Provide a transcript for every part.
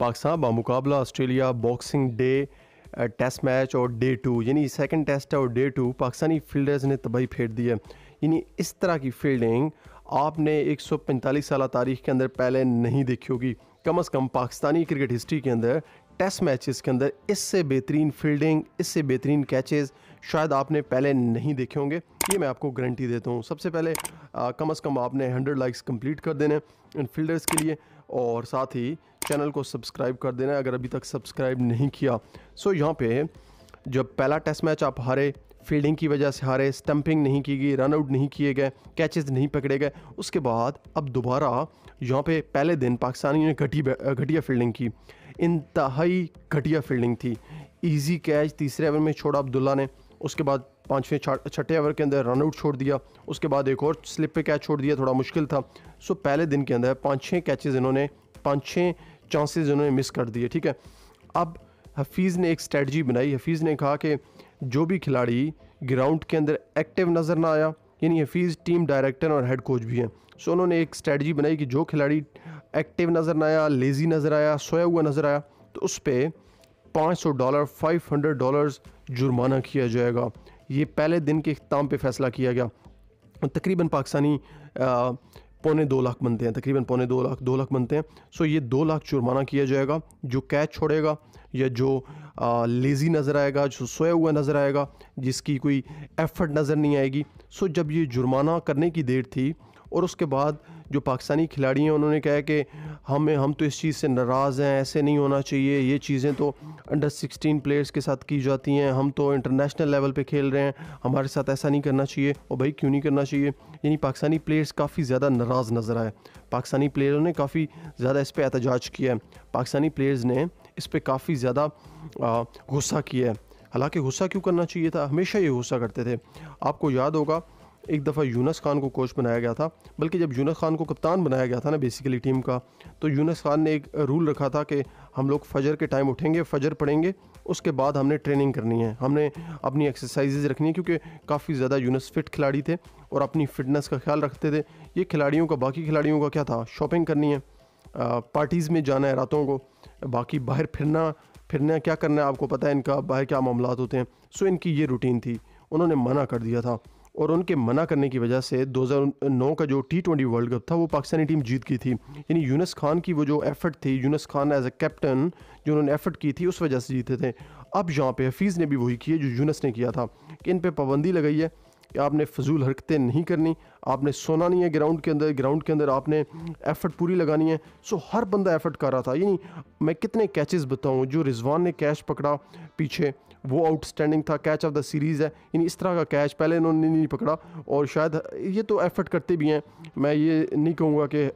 पाकिस्तान बामुकाबला Australia Boxing Day test match और day two यानी सेकंड टेस्ट है और डे टू पाकिस्तानी फील्डर्स ने तबाही फेर दी है यानी इस तरह की फील्डिंग आपने 145 साल तारीख के अंदर पहले नहीं देखी होगी कम अज़ कम पाकिस्तानी क्रिकेट हिस्ट्री के अंदर टेस्ट मैचेस के अंदर इससे बेहतरीन फील्डिंग इससे बेहतरीन कैचेस शायद आपने पहले नहीं देखे होंगे ये मैं आपको गारंटी देता हूँ सबसे पहले आ, कम अज़ कम आपने 100 लाइक्स कंप्लीट कर देने इन फील्डर्स के लिए और साथ ही चैनल को सब्सक्राइब कर देना अगर अभी तक सब्सक्राइब नहीं किया सो so, यहाँ पे जब पहला टेस्ट मैच आप हारे फील्डिंग की वजह से हारे स्टंपिंग नहीं की गई रन आउट नहीं किए गए कैचेस नहीं पकड़े गए उसके बाद अब दोबारा यहाँ पे पहले दिन पाकिस्तानियों ने घटी घटिया फील्डिंग की इंतहाई घटिया फील्डिंग थी ईजी कैच तीसरे ओवर में छोड़ा अब्दुल्ला ने उसके बाद पाँचवें छठे ओवर के अंदर रन आउट छोड़ दिया उसके बाद एक और स्लिप पे कैच छोड़ दिया थोड़ा मुश्किल था सो पहले दिन के अंदर पाँच छः कैचेज़ इन्होंने पाँच छः चांसेस उन्होंने मिस कर दिए ठीक है अब हफीज़ ने एक स्ट्रेटजी बनाई हफीज़ ने कहा कि जो भी खिलाड़ी ग्राउंड के अंदर एक्टिव नज़र ना आया यानी हफीज़ टीम डायरेक्टर और हेड कोच भी हैं सो उन्होंने एक स्ट्रेटजी बनाई कि जो खिलाड़ी एक्टिव नज़र ना आया लेज़ी नज़र आया सोया हुआ नज़र आया तो उस पर पाँच सौ डॉलर फाइव हंड्रेड डॉलर जुर्माना किया जाएगा ये पहले दिन के अख्ताम पर फैसला किया गया तकरीबन पाकिस्तानी पौने दो लाख बनते हैं तकरीबन पौने दो लाख दो लाख बनते हैं सो ये दो लाख जुर्माना किया जाएगा जो कैच छोड़ेगा या जो आ, लेज़ी नज़र आएगा जो सोया हुआ नज़र आएगा जिसकी कोई एफर्ट नज़र नहीं आएगी सो जब ये जुर्माना करने की देर थी और उसके बाद जो पाकिस्तानी खिलाड़ी हैं उन्होंने कहा कि हमें हम तो इस चीज़ से नाराज़ हैं ऐसे नहीं होना चाहिए ये चीज़ें तो अंडर 16 प्लेयर्स के साथ की जाती हैं हम तो इंटरनेशनल लेवल पे खेल रहे हैं हमारे साथ ऐसा नहीं करना चाहिए और भाई क्यों नहीं करना चाहिए यानी पाकिस्तानी प्लेयर्स काफ़ी ज़्यादा नाराज़ नज़र आए पाकिस्तानी प्लेयरों ने काफ़ी ज़्यादा इस पर एहतजाज किया है पाकिस्तानी प्लेयर्स ने इस पर काफ़ी ज़्यादा गुस्सा किया है हालांकि गुस्सा क्यों करना चाहिए था हमेशा ये गुस्सा करते थे आपको याद होगा एक दफ़ा यूनस खान को कोच बनाया गया था बल्कि जब यूनस खान को कप्तान बनाया गया था ना बेसिकली टीम का तो यूनस खान ने एक रूल रखा था कि हम लोग फजर के टाइम उठेंगे फजर पढ़ेंगे उसके बाद हमने ट्रेनिंग करनी है हमने अपनी एक्सरसाइजेज रखनी है क्योंकि काफ़ी ज़्यादा यूनस फिट खिलाड़ी थे और अपनी फिटनेस का ख्याल रखते थे ये खिलाड़ियों का बाकी खिलाड़ियों का क्या था शॉपिंग करनी है पार्टीज़ में जाना है रातों को बाकी बाहर फिरना फिरना क्या करना है आपको पता है इनका बाहर क्या मामला होते हैं सो इनकी ये रूटीन थी उन्होंने मना कर दिया था और उनके मना करने की वजह से 2009 का जो टी ट्वेंटी वर्ल्ड कप था वो पाकिस्तानी टीम जीत गई थी यानी यूनस खान की वो जो एफर्ट थी Younis Khan as a captain जो उन्होंने एफर्ट की थी उस वजह से जीते थे अब यहाँ पे हफीज़ ने भी वही किए जो यूनस ने किया था कि इन पर पाबंदी लगाई है कि आपने फजूल हरकतें नहीं करनी आपने सोना नहीं है ग्राउंड के अंदर ग्राउंड के अंदर आपने एफर्ट पूरी लगानी है सो हर बंदा एफर्ट कर रहा था यानी मैं कितने कैचेस बताऊं जो रिजवान ने कैच पकड़ा पीछे वो आउटस्टैंडिंग था कैच ऑफ द सीरीज़ है इन इस तरह का कैच पहले इन्होंने नहीं पकड़ा और शायद ये तो एफर्ट करते भी हैं मैं ये नहीं कहूँगा कि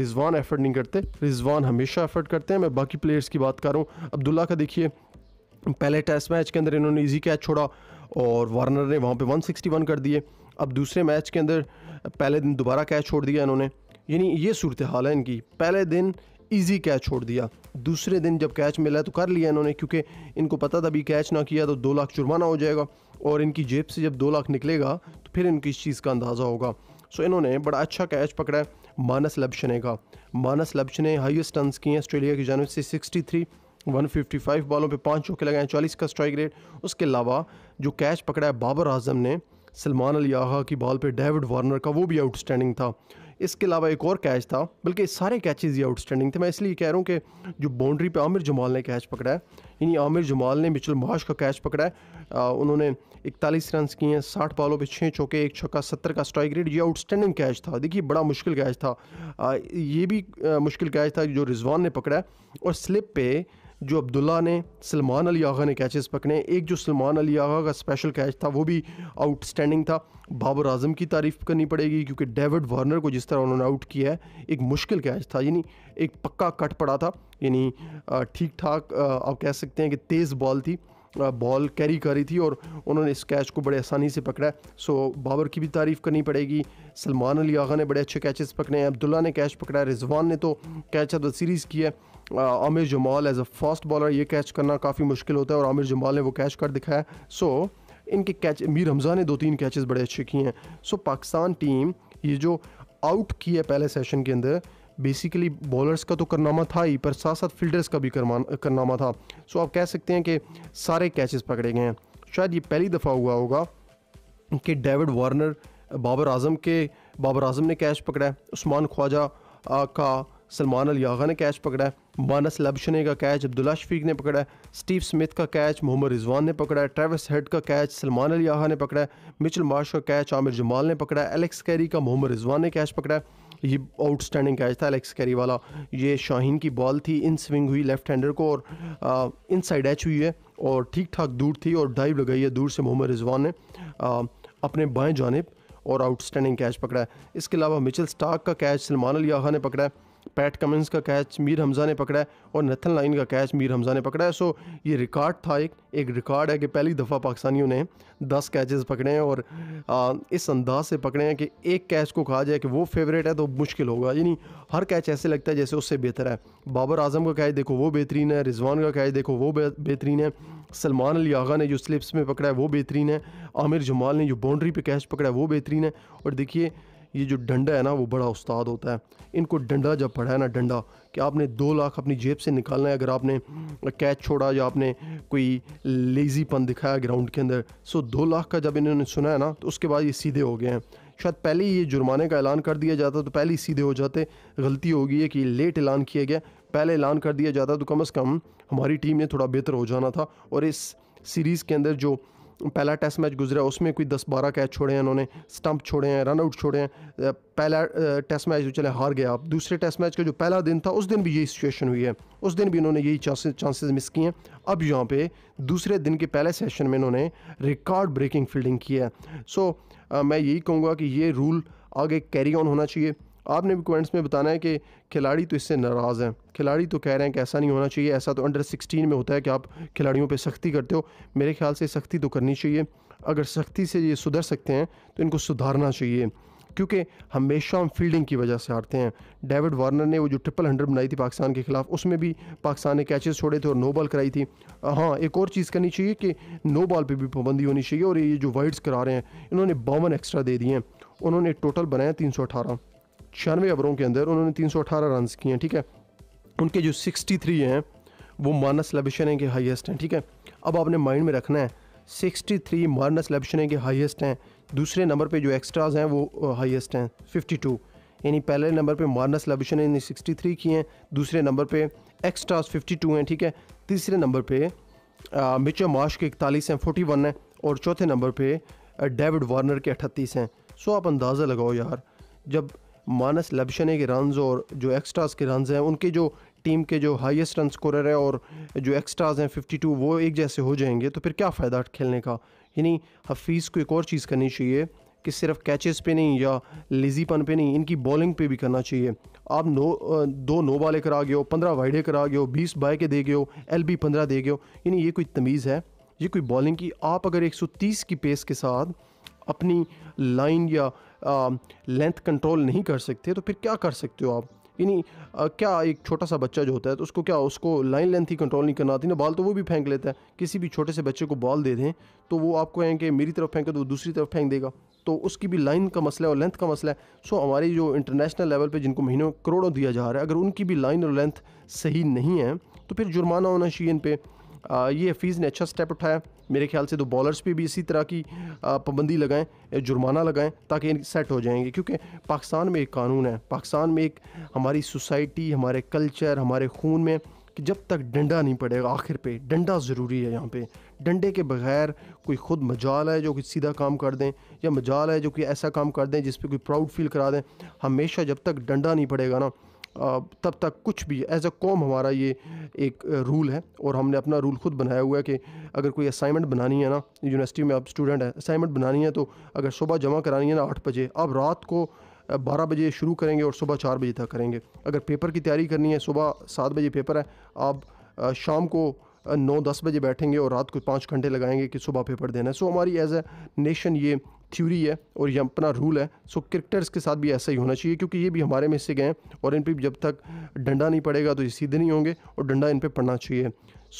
रिजवान एफर्ट नहीं करते रिजवान हमेशा एफर्ट करते हैं मैं बाकी प्लेयर्स की बात कर रहा हूँ अब्दुल्ला का देखिए पहले टेस्ट मैच के अंदर इन्होंने ईजी कैच छोड़ा और वार्नर ने वहाँ सिक्सटी वन कर दिए अब दूसरे मैच के अंदर पहले दिन दोबारा कैच छोड़ दिया इन्होंने यानी ये सूरत हाल है इनकी पहले दिन ईजी कैच छोड़ दिया दूसरे दिन जब कैच मिला तो कर लिया इन्होंने क्योंकि इनको पता था भी कैच ना किया तो दो लाख जुर्माना हो जाएगा और इनकी जेब से जब दो लाख निकलेगा तो फिर इनकी इस चीज़ का अंदाज़ा होगा सो इन्होंने बड़ा अच्छा कैच पकड़ा है मानस लब्शने का मानस लब्श ने हाइस्ट रन किए हैं ऑस्ट्रेलिया की जानव से फिफ्टी फाइव बॉलों पर पाँच चौके लगाए चालीस का स्ट्राइक रेट उसके अलावा जो कैच पकड़ा है बाबर आजम ने सलमान अली आगा की बॉल पर डेविड वार्नर का वो भी आउटस्टैंडिंग था इसके अलावा एक और कैच था बल्कि सारे कैचेज ये आउटस्टैंडिंग थे मैं इसलिए कह रहा हूँ कि जो बाउंड्री पे आमिर जमाल ने कैच पकड़ा है यानी आमिर जमाल ने मिचुल महाश का कैच पकड़ा है आ, उन्होंने इकतालीस रन किए हैं साठ बॉलों पर छः चौके एक छक्का सत्तर का स्ट्राइक रेट ये आउटस्टैंडिंग कैच था देखिए बड़ा मुश्किल कैच था आ, ये भी आ, मुश्किल कैच था जो रिजवान ने पकड़ा है और स्लिप पे जो अब्दुल्ला ने सलमान अली आगा ने कैचेस पकड़े एक जो सलमान अली आगा का स्पेशल कैच था वो भी आउटस्टैंडिंग था बाबर आजम की तारीफ़ करनी पड़ेगी क्योंकि डेविड वार्नर को जिस तरह उन्होंने आउट किया है एक मुश्किल कैच था यानी एक पक्का कट पड़ा था यानी ठीक ठाक आप कह सकते हैं कि तेज़ बॉल थी बॉल कैरी करी थी और उन्होंने इस कैच को बड़े आसानी से पकड़ा सो बाबर की भी तारीफ़ करनी पड़ेगी सलमान अली आगा ने बड़े अच्छे कैचेस पकड़े हैं अब्दुल्ला ने कैच पकड़ा है रिजवान ने तो कैच ऑफ द सीरीज़ की है Aamir Jamal as a fast bowler ये कैच करना काफ़ी मुश्किल होता है और आमिर जमाल ने वो कैच कर दिखाया सो इनके कैच मीर हमज़ा ने दो तीन कैचेस बड़े अच्छे किए हैं सो पाकिस्तान टीम ये जो आउट की है पहले सेशन के अंदर बेसिकली बॉलर्स का तो करनामा था ही पर साथ साथ फील्डर्स का भी करनामा था सो आप कह सकते हैं कि सारे कैचेस पकड़े गए हैं शायद ये पहली दफ़ा हुआ होगा कि डेविड वार्नर बाबर आजम के बाबर आजम ने कैच पकड़ा है उस्मान ख्वाजा का सलमान अल यागा ने कैच पकड़ा है मानस लबशने का कैच अब्दुल्ला शफीक ने पकड़ा है स्टीव स्मिथ का कैच मोहम्मद रिजवान ने पकड़ा है ट्रेविस हेड का कैच सलमान अल यागा ने पकड़ा है मिचल मार्श का कैच आमिर जमाल ने पकड़ा है एलेक्स कैरी का मोहम्मद रिजवान ने कैच पकड़ा है ये आउटस्टैंडिंग कैच था एलेक्स कैरी वाला ये शाहीन की बॉल थी इन स्विंग हुई लेफ्ट हैंडर को और इन साइड एच हुई है और ठीक ठाक दूर थी और डाइव लगाई है दूर से मोहम्मद रिजवान ने आ, अपने बाएं जानब और आउटस्टैंडिंग कैच पकड़ा है इसके अलावा मिचल स्टाक का कैच सलमान अली आहा ने पकड़ा है पैट कमिंस का कैच मीर हमज़ा ने पकड़ा है और नथन लाइन का कैच मीर हमज़ा ने पकड़ा है सो ये रिकॉर्ड था एक एक रिकॉर्ड है कि पहली दफ़ा पाकिस्तानियों ने दस कैचेस पकड़े हैं और आ, इस अंदाज से पकड़े हैं कि एक कैच को कहा जाए कि वो फेवरेट है तो मुश्किल होगा यानी हर कैच ऐसे लगता है जैसे उससे बेहतर है बाबर आजम का कैच देखो वो बेहतरीन है रिजवान का कैच देखो वो बेहतरीन है सलमान अली आगा ने जो स्लिप्स में पकड़ा है वो बेहतरीन है आमिर जमाल ने जो बाउंड्री पे कैच पकड़ा है वो बेहतरीन है और देखिए ये जो डंडा है ना वो बड़ा उस्ताद होता है इनको डंडा जब पढ़ा है ना डंडा कि आपने दो लाख अपनी जेब से निकालना है अगर आपने कैच छोड़ा या आपने कोई लेज़ीपन दिखाया ग्राउंड के अंदर सो दो लाख का जब इन्होंने सुना है ना तो उसके बाद ये सीधे हो गए हैं शायद पहले ही ये जुर्माने का ऐलान कर दिया जाता तो पहले ही सीधे हो जाते गलती हो गई है कि लेट ऐलान किया गया पहले ऐलान कर दिया जाता तो कम अज़ कम हमारी टीम ने थोड़ा बेहतर हो जाना था और इस सीरीज़ के अंदर जो पहला टेस्ट मैच गुजरा उसमें कोई दस बारह कैच छोड़े हैं इन्होंने स्टंप छोड़े हैं रन आउट छोड़े हैं पहला टेस्ट मैच जो चले हार गया अब दूसरे टेस्ट मैच का जो पहला दिन था उस दिन भी यही सिचुएशन हुई है उस दिन भी इन्होंने यही चांसेस मिस किए हैं अब यहाँ पे दूसरे दिन के पहले सेशन में इन्होंने रिकॉर्ड ब्रेकिंग फील्डिंग की है सो मैं यही कहूँगा कि ये रूल आगे कैरी ऑन होना चाहिए आपने भी कमेंट्स में बताना है कि खिलाड़ी तो इससे नाराज़ हैं खिलाड़ी तो कह रहे हैं कि ऐसा नहीं होना चाहिए ऐसा तो अंडर सिक्सटीन में होता है कि आप खिलाड़ियों पर सख्ती करते हो मेरे ख्याल से सख्ती तो करनी चाहिए अगर सख्ती से ये सुधर सकते हैं तो इनको सुधारना चाहिए क्योंकि हमेशा हम फील्डिंग की वजह से हारते हैं डेविड वार्नर ने वो जो ट्रिपल हंड्रेड बनाई थी पाकिस्तान के खिलाफ उसमें भी पाकिस्तान ने कैचेस छोड़े थे और नो बॉल कराई थी हाँ एक और चीज़ करनी चाहिए कि नो बॉल पे भी पाबंदी होनी चाहिए और ये जो वाइड्स करा रहे हैं इन्होंने बावन एक्स्ट्रा दे दिए हैं उन्होंने टोटल बनाया तीन सौ अठारह छियानवे ओवरों के अंदर उन्होंने तीन सौ अठारह रन किए हैं ठीक है उनके जो सिक्सटी थ्री हैं वो मानस लबिशन के हाइस्ट हैं ठीक है अब आपने माइंड में रखना है सिक्सटी थ्री मानस लबिशन के हाइस्ट हैं दूसरे नंबर पर जो एक्स्ट्राज हैं वो हाइस्ट हैं फिफ्टी टू यानी पहले नंबर पर मानस लबिशन ने सिक्सटी थ्री किए हैं दूसरे नंबर पर एक्स्ट्राज़ फिफ्टी टू हैं ठीक है तीसरे नंबर पर मिचो माश के इकतालीस हैं फोर्टी वन हैं और चौथे नंबर पर डेविड वार्नर के अट्ठतीस हैं सो आप अंदाज़ा लगाओ यार जब मानस लबशने के रन और जो एक्स्ट्रास के रन हैं उनके जो टीम के जो हाईएस्ट रन स्कोरर है और जो एक्स्ट्राज हैं 52 वो एक जैसे हो जाएंगे तो फिर क्या फ़ायदा खेलने का यानी हफीज़ को एक और चीज़ करनी चाहिए कि सिर्फ कैचेस पे नहीं या लिजीपन पे नहीं इनकी बॉलिंग पे भी करना चाहिए आप नो दो नो बाले करा गए हो पंद्रह वाइडे करा गए हो बीस बाय के दे गए हो एल बी पंद्रह दे गए हो यानी ये कोई तमीज़ है ये कोई बॉलिंग की आप अगर 130 की पेस के साथ अपनी लाइन या लेंथ कंट्रोल नहीं कर सकते तो फिर क्या कर सकते हो आप यानी क्या एक छोटा सा बच्चा जो होता है तो उसको क्या उसको लाइन लेंथ ही कंट्रोल नहीं करना आती ना बॉल तो वो भी फेंक लेता है किसी भी छोटे से बच्चे को बॉल दे दें तो वो आपको कहें कि मेरी तरफ फेंके तो वो दूसरी तरफ फेंक देगा तो उसकी भी लाइन का मसला है और लेंथ का मसला है सो हमारी जो इंटरनेशनल लेवल पर जिनको महीनों करोड़ों दिया जा रहा है अगर उनकी भी लाइन और लेंथ सही नहीं है तो फिर जुर्माना होना चाहिए इन पर ये हफीज़ ने अच्छा स्टेप उठाया मेरे ख्याल से तो बॉलर्स पे भी इसी तरह की पाबंदी लगाएं जुर्माना लगाएं ताकि सेट हो जाएंगे क्योंकि पाकिस्तान में एक कानून है पाकिस्तान में एक हमारी सोसाइटी हमारे कल्चर हमारे खून में कि जब तक डंडा नहीं पड़ेगा आखिर पे डंडा ज़रूरी है यहाँ पे डंडे के बगैर कोई ख़ुद मजाल है जो कि सीधा काम कर दें या मजाल है जो कि ऐसा काम कर दें जिस पर कोई प्राउड फील करा दें हमेशा जब तक डंडा नहीं पड़ेगा ना तब तक कुछ भी एज अ कॉम हमारा ये एक रूल है और हमने अपना रूल खुद बनाया हुआ है कि अगर कोई असाइनमेंट बनानी है ना यूनिवर्सिटी में आप स्टूडेंट हैं असाइनमेंट बनानी है तो अगर सुबह जमा करानी है ना आठ बजे आप रात को बारह बजे शुरू करेंगे और सुबह चार बजे तक करेंगे अगर पेपर की तैयारी करनी है सुबह सात बजे पेपर है आप शाम को नौ दस बजे बैठेंगे और रात को पाँच घंटे लगाएंगे कि सुबह पेपर देना है सो हमारी एज ए नेशन ये थ्योरी है और ये अपना रूल है सो क्रिकेटर्स के साथ भी ऐसा ही होना चाहिए क्योंकि ये भी हमारे में से गए हैं और इन पर जब तक डंडा नहीं पड़ेगा तो ये सीधे नहीं होंगे और डंडा इन पर पड़ना चाहिए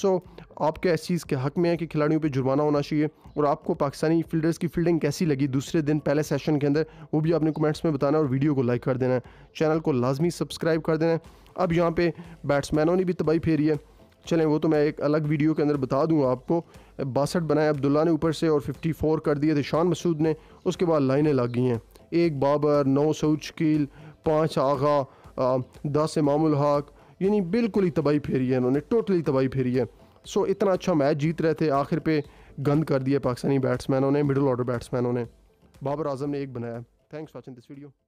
सो आपके इस चीज़ के हक में है कि खिलाड़ियों पे जुर्माना होना चाहिए और आपको पाकिस्तानी फील्डर्स की फील्डिंग कैसी लगी दूसरे दिन पहले सेशन के अंदर वो भी आपने कमेंट्स में बताना और वीडियो को लाइक कर देना है चैनल को लाजमी सब्सक्राइब कर देना है अब यहाँ पे बैट्समैनों ने भी तबाही फेरी है चलें वो तो मैं एक अलग वीडियो के अंदर बता दूँ आपको बासठ बनाए अब्दुल्ला ने ऊपर से और 54 कर दिए थे शान मसूद ने उसके बाद लाइनें लग गई हैं एक बाबर नौ सऊचकील शकील पाँच आगा दस इमाम हक यानी बिल्कुल ही तबाही फेरी है इन्होंने टोटली तबाही फेरी है सो इतना अच्छा मैच जीत रहे थे आखिर पे गंद कर दिया पाकिस्तानी बैट्समैनों ने मिडल ऑर्डर बैट्समैनों ने बाबर आजम ने एक बनाया थैंक्स वॉचिंग दिस वीडियो